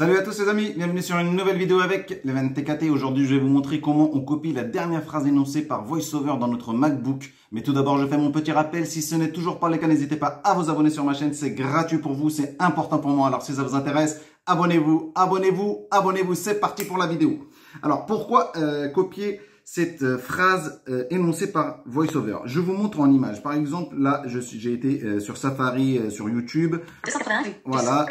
Salut à tous les amis, bienvenue sur une nouvelle vidéo avec Levent TKT. Aujourd'hui, je vais vous montrer comment on copie la dernière phrase énoncée par VoiceOver dans notre MacBook. Mais tout d'abord, je fais mon petit rappel. Si ce n'est toujours pas le cas, n'hésitez pas à vous abonner sur ma chaîne. C'est gratuit pour vous, c'est important pour moi. Alors si ça vous intéresse, abonnez-vous, abonnez-vous, abonnez-vous. C'est parti pour la vidéo. Alors pourquoi euh, copier cette euh, phrase euh, énoncée par VoiceOver Je vous montre en image. Par exemple, là, j'ai été sur Safari, sur YouTube. voilà.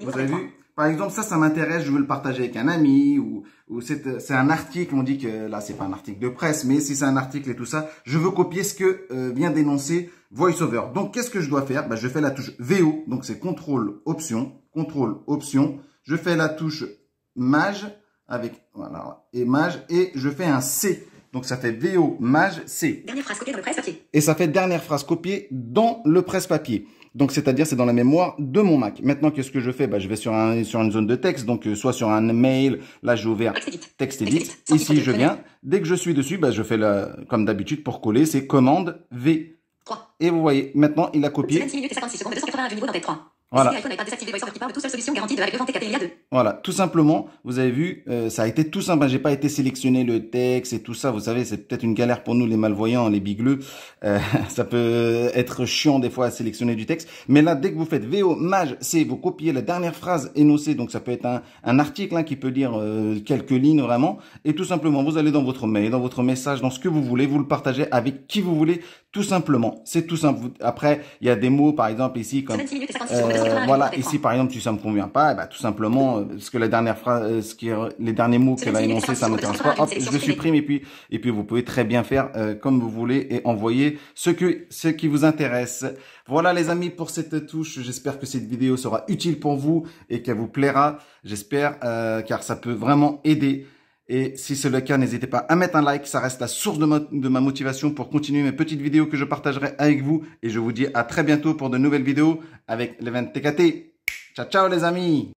Vous avez vu Par exemple, ça, ça m'intéresse, je veux le partager avec un ami ou, c'est un article, on dit que là, c'est pas un article de presse, mais si c'est un article et tout ça, je veux copier ce que euh, vient d'énoncer VoiceOver. Donc, qu'est-ce que je dois faire bah, Je fais la touche VO, donc c'est contrôle option, contrôle option. Je fais la touche mage avec, voilà, et mage, et je fais un C. Donc ça fait VO maj C. Dernière phrase copiée dans le presse-papier. Et ça fait dernière phrase copiée dans le presse-papier. Donc c'est-à-dire c'est dans la mémoire de mon Mac. Maintenant qu'est-ce que je fais bah, je vais sur sur une zone de texte donc euh, soit sur un mail, là j'ai ouvert texte edit. Ici je viens, dès que je suis dessus, bah, je fais la comme d'habitude pour coller, c'est commande V. 3. Et vous voyez, maintenant il a copié. secondes, niveau dans 3. Voilà. Voilà, tout simplement, vous avez vu, euh, ça a été tout simple. J'ai pas été sélectionné le texte et tout ça. Vous savez, c'est peut-être une galère pour nous les malvoyants, les bigleux. Euh, ça peut être chiant des fois à sélectionner du texte. Mais là, dès que vous faites VO MAJ, c'est vous copiez la dernière phrase énoncée. Donc ça peut être un, un article hein, qui peut dire euh, quelques lignes vraiment. Et tout simplement, vous allez dans votre mail, dans votre message, dans ce que vous voulez, vous le partagez avec qui vous voulez, tout simplement. C'est tout simple. Après, il y a des mots, par exemple ici comme. Euh, ah, voilà, ici par exemple tu ça me convient pas, eh ben, tout simplement parce euh, que la dernière phrase, euh, les derniers mots qu'elle a énoncés, ça m'intéresse pas. je supprime et puis et puis vous pouvez très bien faire comme vous voulez et envoyer ce que ce qui vous intéresse. Voilà les amis pour cette touche. J'espère que cette vidéo sera utile pour vous et qu'elle vous plaira. J'espère car ça peut vraiment aider. Et si c'est le cas, n'hésitez pas à mettre un like, ça reste la source de ma, motivation pour continuer mes petites vidéos que je partagerai avec vous. Et je vous dis à très bientôt pour de nouvelles vidéos avec l'event TKT. Ciao, ciao les amis